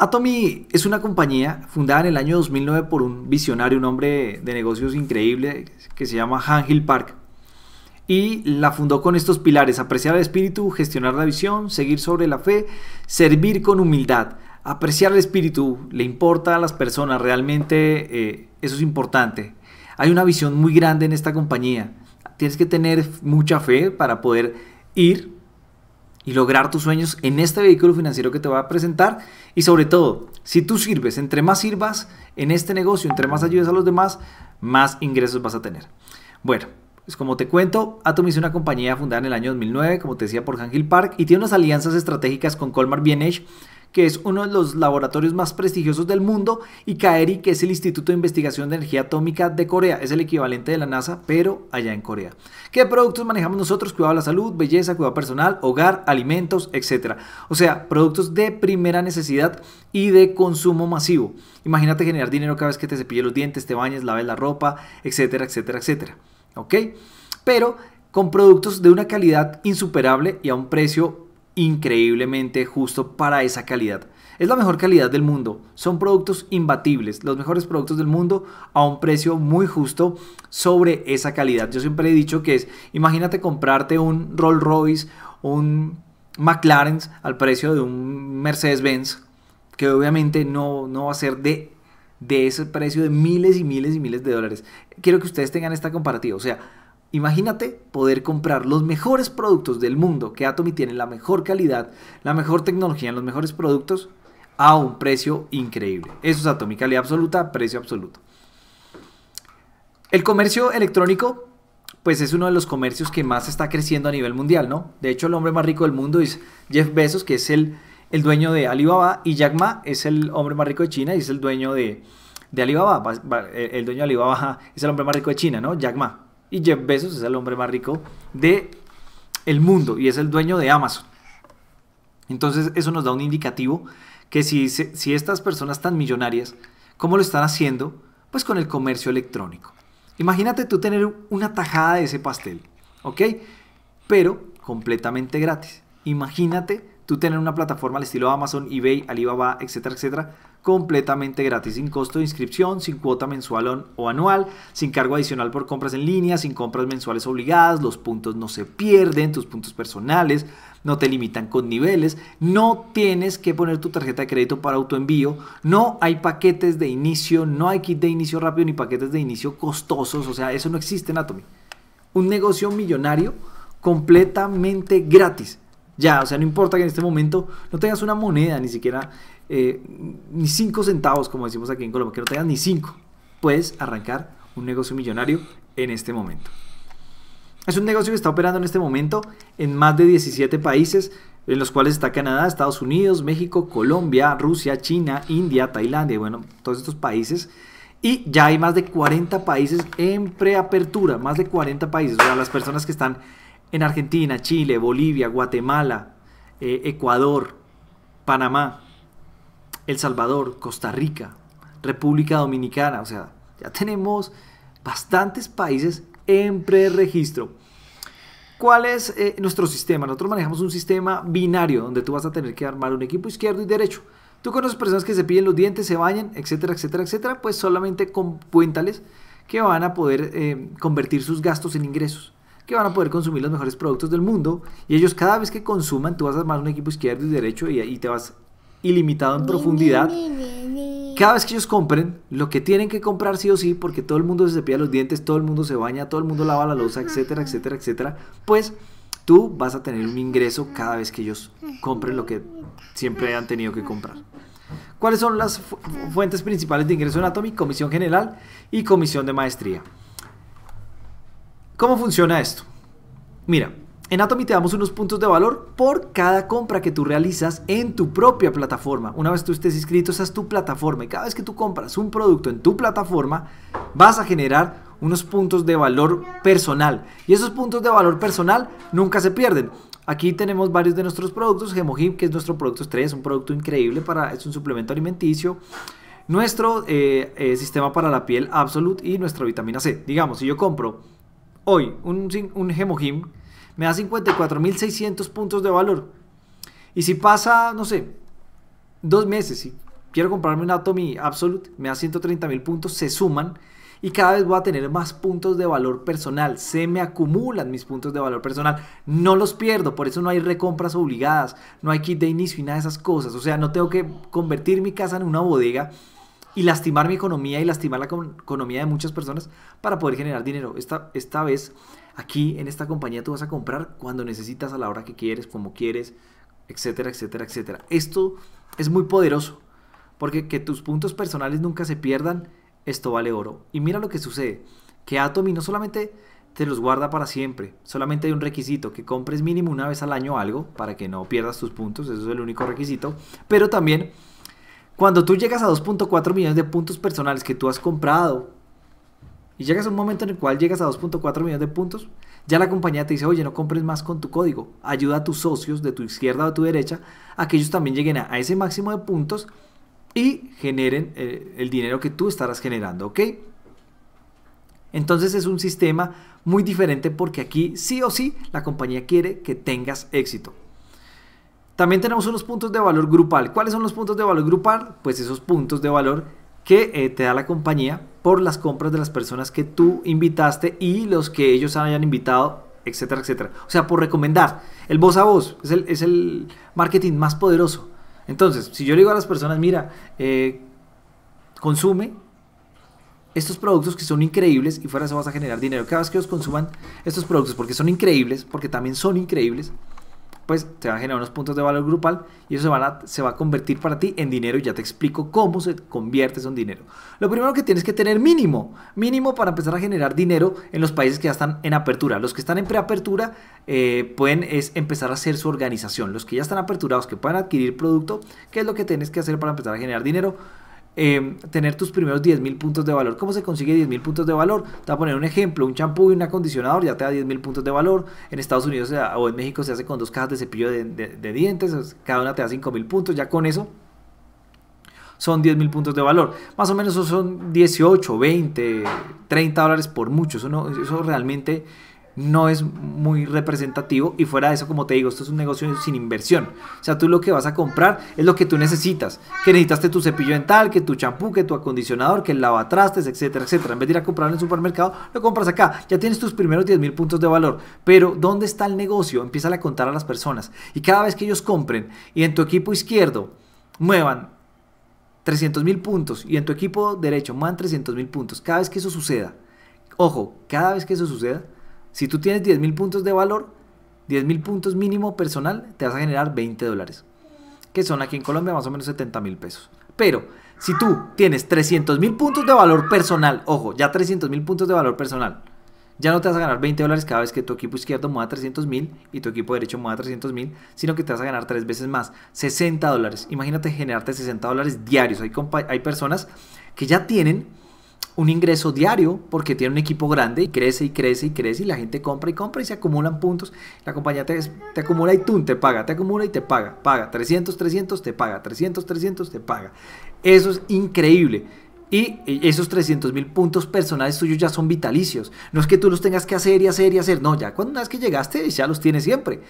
Atomy es una compañía fundada en el año 2009 por un visionario, un hombre de negocios increíble que se llama Gil Park. Y la fundó con estos pilares, apreciar el espíritu, gestionar la visión, seguir sobre la fe, servir con humildad, apreciar el espíritu, le importa a las personas, realmente eh, eso es importante. Hay una visión muy grande en esta compañía, tienes que tener mucha fe para poder ir y lograr tus sueños en este vehículo financiero que te voy a presentar. Y sobre todo, si tú sirves, entre más sirvas en este negocio, entre más ayudes a los demás, más ingresos vas a tener. Bueno, pues como te cuento, Atom es una compañía fundada en el año 2009, como te decía, por Hangil Park y tiene unas alianzas estratégicas con Colmar BNH que es uno de los laboratorios más prestigiosos del mundo, y KAERI, que es el Instituto de Investigación de Energía Atómica de Corea. Es el equivalente de la NASA, pero allá en Corea. ¿Qué productos manejamos nosotros? Cuidado a la salud, belleza, cuidado personal, hogar, alimentos, etc. O sea, productos de primera necesidad y de consumo masivo. Imagínate generar dinero cada vez que te cepilles los dientes, te bañes, laves la ropa, etcétera, etcétera, etcétera. ¿Ok? Pero con productos de una calidad insuperable y a un precio increíblemente justo para esa calidad. Es la mejor calidad del mundo. Son productos imbatibles, los mejores productos del mundo a un precio muy justo sobre esa calidad. Yo siempre he dicho que es, imagínate comprarte un Rolls Royce, un McLaren al precio de un Mercedes-Benz, que obviamente no, no va a ser de, de ese precio de miles y miles y miles de dólares. Quiero que ustedes tengan esta comparativa. O sea, Imagínate poder comprar los mejores productos del mundo, que Atomy tiene la mejor calidad, la mejor tecnología, los mejores productos a un precio increíble. Eso es Atomy, calidad absoluta, precio absoluto. El comercio electrónico, pues es uno de los comercios que más está creciendo a nivel mundial, ¿no? De hecho, el hombre más rico del mundo es Jeff Bezos, que es el, el dueño de Alibaba, y Jack Ma es el hombre más rico de China y es el dueño de, de Alibaba. El dueño de Alibaba es el hombre más rico de China, ¿no? Jack Ma. Y Jeff Bezos es el hombre más rico de el mundo y es el dueño de Amazon. Entonces eso nos da un indicativo que si, si estas personas tan millonarias, ¿cómo lo están haciendo? Pues con el comercio electrónico. Imagínate tú tener una tajada de ese pastel, ¿ok? Pero completamente gratis. Imagínate tú tener una plataforma al estilo Amazon, eBay, Alibaba, etcétera, etcétera, completamente gratis, sin costo de inscripción, sin cuota mensual o anual, sin cargo adicional por compras en línea, sin compras mensuales obligadas, los puntos no se pierden, tus puntos personales no te limitan con niveles, no tienes que poner tu tarjeta de crédito para autoenvío, no hay paquetes de inicio, no hay kit de inicio rápido ni paquetes de inicio costosos, o sea, eso no existe en Atomy. Un negocio millonario completamente gratis ya, o sea, no importa que en este momento no tengas una moneda, ni siquiera eh, ni cinco centavos, como decimos aquí en Colombia, que no tengas ni cinco. Puedes arrancar un negocio millonario en este momento. Es un negocio que está operando en este momento en más de 17 países, en los cuales está Canadá, Estados Unidos, México, Colombia, Rusia, China, India, Tailandia, bueno, todos estos países. Y ya hay más de 40 países en preapertura, más de 40 países. O sea, las personas que están en Argentina, Chile, Bolivia, Guatemala, eh, Ecuador, Panamá, El Salvador, Costa Rica, República Dominicana. O sea, ya tenemos bastantes países en preregistro. ¿Cuál es eh, nuestro sistema? Nosotros manejamos un sistema binario donde tú vas a tener que armar un equipo izquierdo y derecho. Tú conoces personas que se piden los dientes, se bañan, etcétera, etcétera, etcétera. Pues solamente con cuéntales que van a poder eh, convertir sus gastos en ingresos que van a poder consumir los mejores productos del mundo y ellos cada vez que consuman tú vas a armar un equipo izquierdo y derecho y, y te vas ilimitado en profundidad. Cada vez que ellos compren, lo que tienen que comprar sí o sí, porque todo el mundo se cepilla los dientes, todo el mundo se baña, todo el mundo lava la losa, etcétera, etcétera, etcétera, pues tú vas a tener un ingreso cada vez que ellos compren lo que siempre han tenido que comprar. ¿Cuáles son las fuentes principales de ingreso en Atomic? Comisión general y comisión de maestría. ¿Cómo funciona esto? Mira, en Atomy te damos unos puntos de valor por cada compra que tú realizas en tu propia plataforma. Una vez tú estés inscrito, esa es tu plataforma. Y cada vez que tú compras un producto en tu plataforma, vas a generar unos puntos de valor personal. Y esos puntos de valor personal nunca se pierden. Aquí tenemos varios de nuestros productos. Gemohip, que es nuestro producto estrella, es un producto increíble, para, es un suplemento alimenticio nuestro eh, eh, sistema para la piel Absolute y nuestra vitamina C. Digamos, si yo compro hoy un, un Hemohim, me da 54.600 puntos de valor. Y si pasa, no sé, dos meses y quiero comprarme un Atomy Absolute, me da 130.000 puntos, se suman y cada vez voy a tener más puntos de valor personal. Se me acumulan mis puntos de valor personal. No los pierdo, por eso no hay recompras obligadas, no hay kit de inicio y nada de esas cosas. O sea, no tengo que convertir mi casa en una bodega y lastimar mi economía y lastimar la economía de muchas personas para poder generar dinero. Esta, esta vez, aquí en esta compañía, tú vas a comprar cuando necesitas, a la hora que quieres, como quieres, etcétera, etcétera, etcétera. Esto es muy poderoso porque que tus puntos personales nunca se pierdan, esto vale oro. Y mira lo que sucede, que Atomi no solamente te los guarda para siempre, solamente hay un requisito, que compres mínimo una vez al año algo para que no pierdas tus puntos, eso es el único requisito, pero también cuando tú llegas a 2.4 millones de puntos personales que tú has comprado y llegas a un momento en el cual llegas a 2.4 millones de puntos, ya la compañía te dice, oye, no compres más con tu código, ayuda a tus socios de tu izquierda o de tu derecha a que ellos también lleguen a ese máximo de puntos y generen eh, el dinero que tú estarás generando, ¿ok? Entonces es un sistema muy diferente porque aquí sí o sí la compañía quiere que tengas éxito. También tenemos unos puntos de valor grupal. ¿Cuáles son los puntos de valor grupal? Pues esos puntos de valor que eh, te da la compañía por las compras de las personas que tú invitaste y los que ellos hayan invitado, etcétera, etcétera. O sea, por recomendar. El voz a voz es el, marketing más poderoso. Entonces, si yo le digo a las personas, mira, eh, consume estos productos que son increíbles y fuera de vas a generar dinero. Cada vez que ellos consuman estos productos porque son increíbles, porque también son increíbles, pues te va a generar unos puntos de valor grupal y eso se, se va a convertir para ti en dinero y ya te explico cómo se convierte eso en dinero. Lo primero que tienes que tener mínimo, mínimo para empezar a generar dinero en los países que ya están en apertura. Los que están en preapertura eh, pueden es empezar a hacer su organización. Los que ya están aperturados, que puedan adquirir producto, ¿qué es lo que tienes que hacer para empezar a generar dinero? eh, tener tus primeros 10.000 puntos de valor. ¿Cómo se consigue 10.000 puntos de valor? Te voy a poner un ejemplo, un champú y un acondicionador ya te da 10.000 puntos de valor. En Estados Unidos o en México se hace con dos cajas de cepillo de, dientes, cada una te da 5.000 puntos, ya con eso son 10.000 puntos de valor. Más o menos son 18, 20, 30 dólares por mucho. Eso, eso realmente no es muy representativo y fuera de eso, como te digo, esto es un negocio sin inversión. O sea, tú lo que vas a comprar es lo que tú necesitas, que necesitaste tu cepillo dental, que tu champú, que tu acondicionador, que el lavatrastes, etcétera, etcétera. En vez de ir a comprarlo en el supermercado, lo compras acá. Ya tienes tus primeros 10 mil puntos de valor, pero ¿dónde está el negocio? Empieza a contar a las personas y cada vez que ellos compren y en tu equipo izquierdo muevan 300 mil puntos y en tu equipo derecho muevan 300 mil puntos, cada vez que eso suceda, ojo, cada vez que eso suceda, si tú tienes 10 mil puntos de valor, 10 mil puntos mínimo personal, te vas a generar 20 dólares, que son aquí en Colombia más o menos 70 mil pesos. Pero si tú tienes 300.000 mil puntos de valor personal, ojo, ya 300 mil puntos de valor personal, ya no te vas a ganar 20 dólares cada vez que tu equipo izquierdo mueva 300.000 mil y tu equipo derecho mueva 300.000, mil, sino que te vas a ganar tres veces más, 60 dólares. Imagínate generarte 60 dólares diarios. Hay, hay personas que ya tienen un ingreso diario porque tiene un equipo grande y crece y crece y crece y la gente compra y compra y se acumulan puntos. La compañía te, acumula y tú te paga, te acumula y te paga, paga 300, 300, te paga 300, 300, te paga. Eso es increíble. Y esos 300 mil puntos personales tuyos ya son vitalicios. No es que tú los tengas que hacer y hacer y hacer. No, ya cuando una vez que llegaste ya los tienes siempre.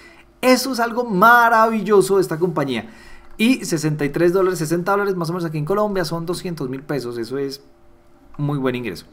Eso es algo maravilloso de esta compañía. Y 63 dólares, 60 dólares más o menos aquí en Colombia son 200 mil pesos. Eso es muy buen ingreso.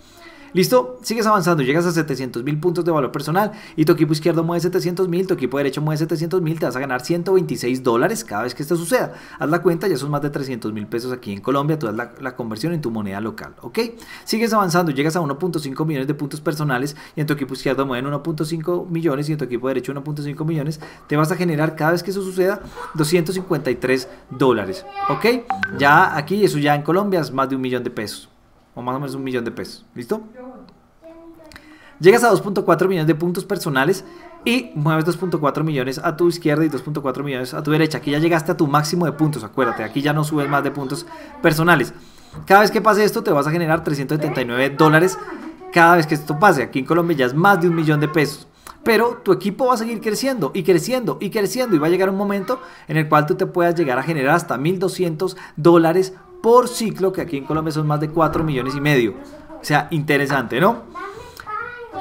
Listo, sigues avanzando, llegas a 700 mil puntos de valor personal y tu equipo izquierdo mueve 700 mil, tu equipo derecho mueve 700 mil, te vas a ganar 126 dólares cada vez que esto suceda. Haz la cuenta, ya son más de 300 mil pesos aquí en Colombia, tú das la, conversión en tu moneda local, ¿ok? Sigues avanzando, llegas a 1.5 millones de puntos personales y en tu equipo izquierdo mueven 1.5 millones y en tu equipo derecho 1.5 millones, te vas a generar cada vez que eso suceda 253 dólares, ¿ok? Ya aquí, eso ya en Colombia es más de un millón de pesos o más o menos un millón de pesos. ¿Listo? Llegas a 2.4 millones de puntos personales y mueves 2.4 millones a tu izquierda y 2.4 millones a tu derecha. Aquí ya llegaste a tu máximo de puntos, acuérdate, aquí ya no subes más de puntos personales. Cada vez que pase esto te vas a generar 379 dólares cada vez que esto pase. Aquí en Colombia ya es más de un millón de pesos. Pero tu equipo va a seguir creciendo y creciendo y creciendo y va a llegar un momento en el cual tú te puedas llegar a generar hasta 1.200 dólares por ciclo, que aquí en Colombia son más de 4 millones y medio. O sea, interesante, ¿no?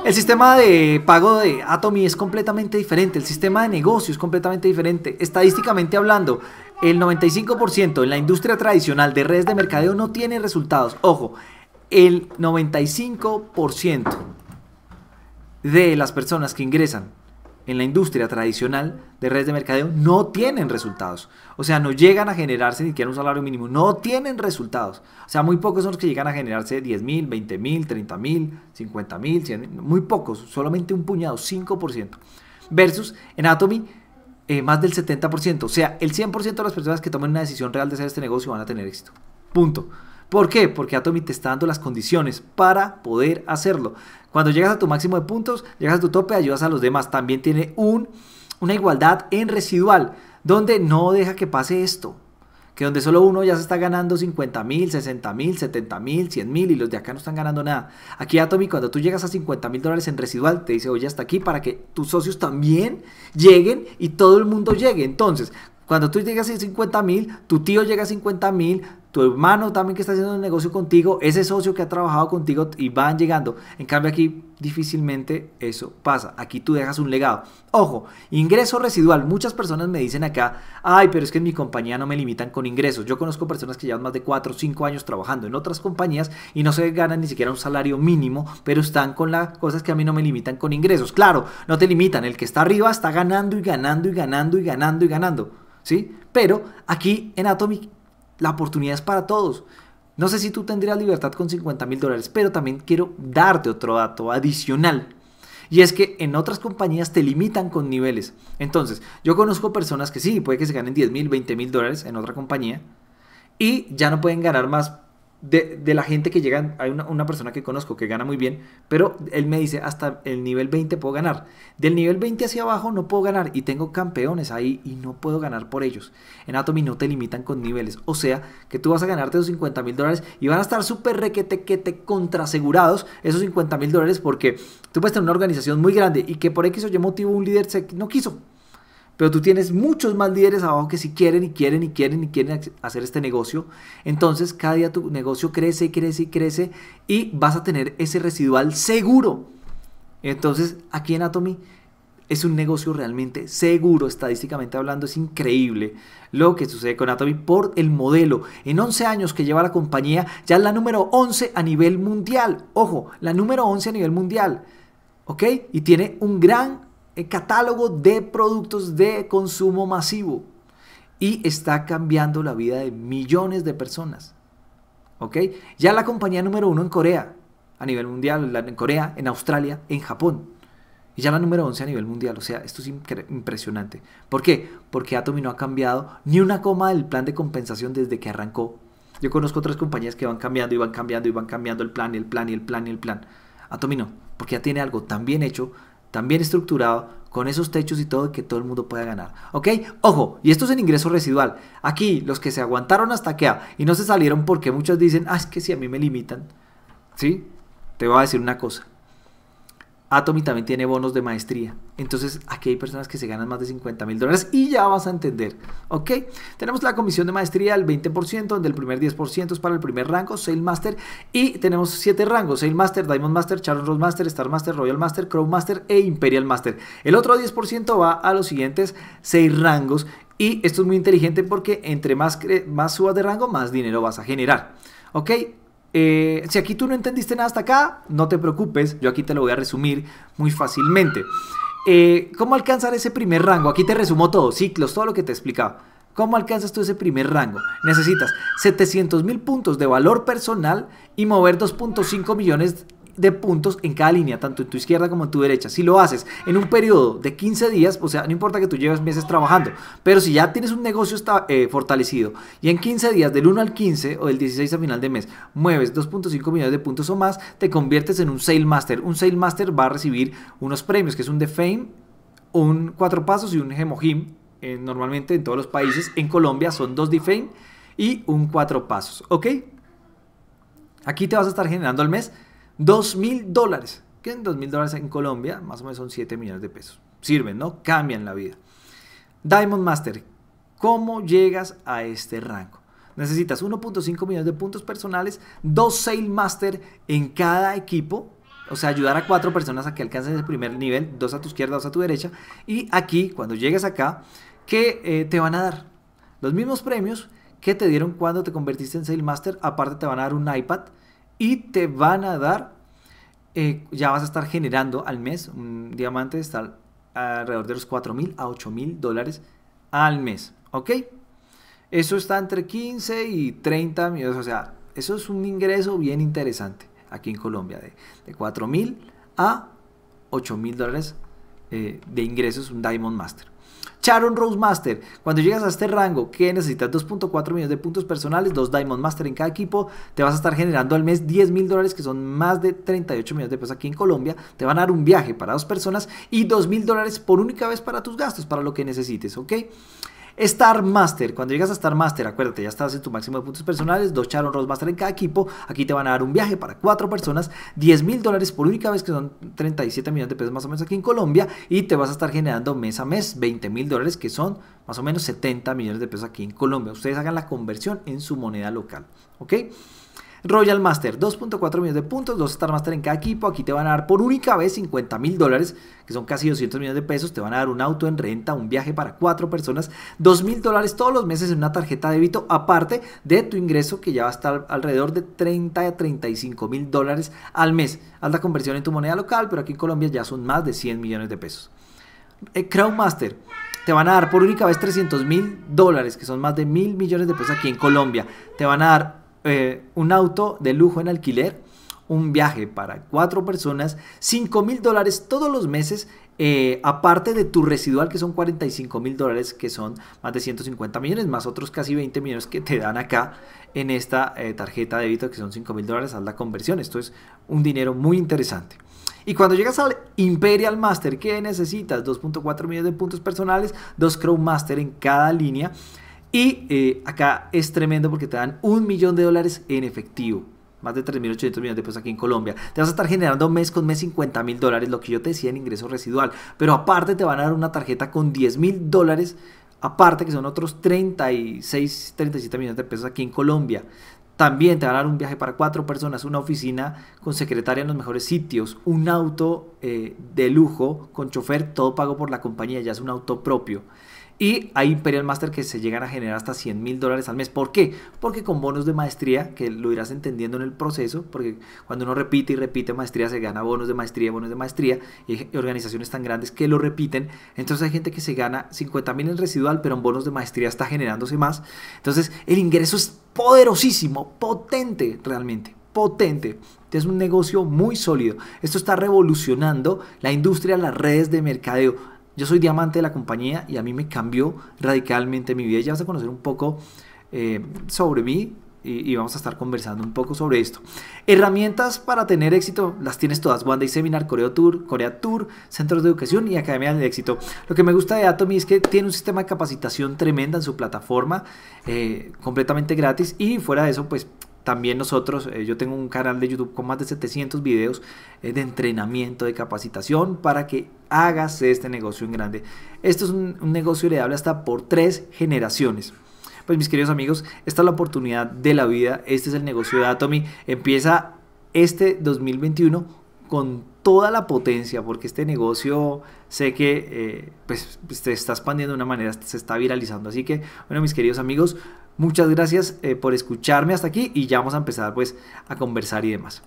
El sistema de pago de Atomy es completamente diferente, el sistema de negocio es completamente diferente. Estadísticamente hablando, el 95% en la industria tradicional de redes de mercadeo no tiene resultados. Ojo, el 95% de las personas que ingresan en la industria tradicional de redes de mercadeo no tienen resultados. O sea, no llegan a generarse ni siquiera un salario mínimo, no tienen resultados. O sea, muy pocos son los que llegan a generarse 10 mil, 20 mil, 30 mil, 50 mil, muy pocos, solamente un puñado, 5%. Versus en Atomy, eh, más del 70%. O sea, el 100% de las personas que tomen una decisión real de hacer este negocio van a tener éxito. Punto. ¿Por qué? Porque Atomy te está dando las condiciones para poder hacerlo. Cuando llegas a tu máximo de puntos, llegas a tu tope, ayudas a los demás. También tiene un, una igualdad en residual, donde no deja que pase esto. Que donde solo uno ya se está ganando 50 mil, 60 mil, 70 mil, 100 mil y los de acá no están ganando nada. Aquí Atomy, cuando tú llegas a 50 mil dólares en residual, te dice, oye, hasta aquí para que tus socios también lleguen y todo el mundo llegue. Entonces, cuando tú llegas a 50 mil, tu tío llega a 50 mil, tu hermano también que está haciendo un negocio contigo, ese socio que ha trabajado contigo y van llegando. En cambio aquí difícilmente eso pasa. Aquí tú dejas un legado. Ojo, ingreso residual. Muchas personas me dicen acá, ay, pero es que en mi compañía no me limitan con ingresos. Yo conozco personas que llevan más de 4 o 5 años trabajando en otras compañías y no se ganan ni siquiera un salario mínimo, pero están con las cosas que a mí no me limitan con ingresos. Claro, no te limitan. El que está arriba está ganando y ganando y ganando y ganando y ganando. ¿Sí? Pero aquí en Atomic la oportunidad es para todos. No sé si tú tendrías libertad con 50 mil dólares, pero también quiero darte otro dato adicional. Y es que en otras compañías te limitan con niveles. Entonces, yo conozco personas que sí, puede que se ganen 10 mil, 20 mil dólares en otra compañía y ya no pueden ganar más de, la gente que llega, hay una, persona que conozco que gana muy bien, pero él me dice, hasta el nivel 20 puedo ganar. Del nivel 20 hacia abajo no puedo ganar y tengo campeones ahí y no puedo ganar por ellos. En Atomy no te limitan con niveles, o sea que tú vas a ganarte esos 50 mil dólares y van a estar súper requete que te contrasegurados esos 50 mil dólares porque tú puedes tener una organización muy grande y que por X o Y motivo un líder se, no quiso pero tú tienes muchos más líderes abajo que si quieren y quieren y quieren y quieren hacer este negocio. Entonces cada día tu negocio crece y crece y crece y vas a tener ese residual seguro. Entonces aquí en Atomy es un negocio realmente seguro, estadísticamente hablando, es increíble lo que sucede con Atomy por el modelo. En 11 años que lleva la compañía, ya es la número 11 a nivel mundial. Ojo, la número 11 a nivel mundial. ¿Ok? Y tiene un gran el eh, catálogo de productos de consumo masivo y está cambiando la vida de millones de personas. ¿Ok? Ya la compañía número uno en Corea, a nivel mundial, en Corea, en Australia, en Japón. Y ya la número 11 a nivel mundial. O sea, esto es impresionante. ¿Por qué? Porque Atomino no ha cambiado ni una coma del plan de compensación desde que arrancó. Yo conozco otras compañías que van cambiando y van cambiando y van cambiando el plan y el plan y el plan y el plan. Atomino, no, porque ya tiene algo tan bien hecho también estructurado, con esos techos y todo, que todo el mundo pueda ganar. ¿Ok? Ojo, y esto es en ingreso residual. Aquí, los que se aguantaron hasta que y no se salieron porque muchos dicen, ah, es que si a mí me limitan. ¿Sí? Te voy a decir una cosa. Atomy también tiene bonos de maestría. Entonces aquí hay personas que se ganan más de 50 mil dólares y ya vas a entender. ¿Ok? Tenemos la comisión de maestría al 20%, donde el primer 10% es para el primer rango, Sale Master. Y tenemos 7 rangos, Sale Master, Diamond Master, Charon Rose Master, Star Master, Royal Master, Crown Master e Imperial Master. El otro 10% va a los siguientes 6 rangos. Y esto es muy inteligente porque entre más, más subas de rango, más dinero vas a generar. ¿Ok? Eh, si aquí tú no entendiste nada hasta acá, no te preocupes, yo aquí te lo voy a resumir muy fácilmente. Eh, ¿Cómo alcanzar ese primer rango? Aquí te resumo todo, ciclos, todo lo que te he explicado. ¿Cómo alcanzas tú ese primer rango? Necesitas 700 mil puntos de valor personal y mover 2.5 millones de de puntos en cada línea, tanto en tu izquierda como en tu derecha. Si lo haces en un periodo de 15 días, o sea, no importa que tú lleves meses trabajando, pero si ya tienes un negocio está, eh, fortalecido y en 15 días, del 1 al 15 o del 16 al final de mes, mueves 2.5 millones de puntos o más, te conviertes en un Sale Master. Un Sale Master va a recibir unos premios, que es un defame, un Cuatro Pasos y un Hemohim. Eh, normalmente en todos los países, en Colombia son dos defame y un 4 Pasos, ¿ok? Aquí te vas a estar generando al mes 2.000 mil dólares. Que en dos mil dólares en Colombia más o menos son 7 millones de pesos. Sirven, ¿no? Cambian la vida. Diamond Master. ¿Cómo llegas a este rango? Necesitas 1.5 millones de puntos personales, dos Sale Master en cada equipo, o sea, ayudar a cuatro personas a que alcancen el primer nivel, dos a tu izquierda, dos a tu derecha, y aquí, cuando llegues acá, ¿qué eh, te van a dar los mismos premios que te dieron cuando te convertiste en Sale Master, aparte te van a dar un iPad, y te van a dar, eh, ya vas a estar generando al mes, un diamante está alrededor de los $4,000 a 8 mil dólares al mes, ¿ok? Eso está entre 15 y 30 millones, o sea, eso es un ingreso bien interesante aquí en Colombia, de, de 4 mil a 8 mil dólares eh, de ingresos, un Diamond Master. Charon Rose Master, cuando llegas a este rango que necesitas 2.4 millones de puntos personales, 2 Diamond Master en cada equipo, te vas a estar generando al mes 10 mil dólares, que son más de 38 millones de pesos aquí en Colombia, te van a dar un viaje para dos personas y 2 mil dólares por única vez para tus gastos, para lo que necesites, ¿ok? Star Master, cuando llegas a Star Master, acuérdate, ya estás en tu máximo de puntos personales, dos Charon Rose Master en cada equipo, aquí te van a dar un viaje para cuatro personas, 10 mil dólares por única vez, que son 37 millones de pesos más o menos aquí en Colombia, y te vas a estar generando mes a mes 20 mil dólares, que son más o menos 70 millones de pesos aquí en Colombia. Ustedes hagan la conversión en su moneda local, ¿ok? Royal Master, 2.4 millones de puntos, 2 Star Master en cada equipo. Aquí te van a dar por única vez 50 mil dólares, que son casi 200 millones de pesos. Te van a dar un auto en renta, un viaje para cuatro personas, 2 mil dólares todos los meses en una tarjeta de débito, aparte de tu ingreso que ya va a estar alrededor de 30 a 35 mil dólares al mes. Haz conversión en tu moneda local, pero aquí en Colombia ya son más de 100 millones de pesos. Eh, Crown Master te van a dar por única vez 300 mil dólares, que son más de mil millones de pesos aquí en Colombia. Te van a dar eh, un auto de lujo en alquiler, un viaje para cuatro personas, $5,000 mil dólares todos los meses, eh, aparte de tu residual que son $45,000 mil dólares, que son más de 150 millones, más otros casi 20 millones que te dan acá en esta eh, tarjeta de débito que son $5,000 mil dólares, haz la conversión, esto es un dinero muy interesante. Y cuando llegas al Imperial Master, ¿qué necesitas? 2.4 millones de puntos personales, dos Crow Master en cada línea. Y eh, acá es tremendo porque te dan un millón de dólares en efectivo. Más de 3.800 millones de pesos aquí en Colombia. Te vas a estar generando mes con mes 50 mil dólares, lo que yo te decía en ingreso residual. Pero aparte te van a dar una tarjeta con 10 mil dólares, aparte que son otros 36, 37 millones de pesos aquí en Colombia. También te van a dar un viaje para cuatro personas, una oficina con secretaria en los mejores sitios, un auto eh, de lujo con chofer, todo pago por la compañía, ya es un auto propio. Y hay Imperial Master que se llegan a generar hasta 100 mil dólares al mes. ¿Por qué? Porque con bonos de maestría, que lo irás entendiendo en el proceso, porque cuando uno repite y repite maestría, se gana bonos de maestría, bonos de maestría, y organizaciones tan grandes que lo repiten. Entonces hay gente que se gana 50 mil en residual, pero en bonos de maestría está generándose más. Entonces el ingreso es poderosísimo, potente realmente potente. Es un negocio muy sólido. Esto está revolucionando la industria, las redes de mercadeo. Yo soy diamante de la compañía y a mí me cambió radicalmente mi vida. Ya vas a conocer un poco eh, sobre mí y, vamos a estar conversando un poco sobre esto. Herramientas para tener éxito, las tienes todas. One y Seminar, coreo Tour, Corea Tour, Centros de Educación y Academia de Éxito. Lo que me gusta de Atomy es que tiene un sistema de capacitación tremenda en su plataforma, eh, completamente gratis y fuera de eso, pues también nosotros, eh, yo tengo un canal de YouTube con más de 700 videos eh, de entrenamiento, de capacitación para que hagas este negocio en grande. Esto es un, negocio negocio habla hasta por tres generaciones. Pues mis queridos amigos, esta es la oportunidad de la vida, este es el negocio de Atomy. Empieza este 2021 con toda la potencia, porque este negocio sé que eh, pues, se está expandiendo de una manera, se está viralizando. Así que, bueno, mis queridos amigos, Muchas gracias eh, por escucharme hasta aquí y ya vamos a empezar pues a conversar y demás.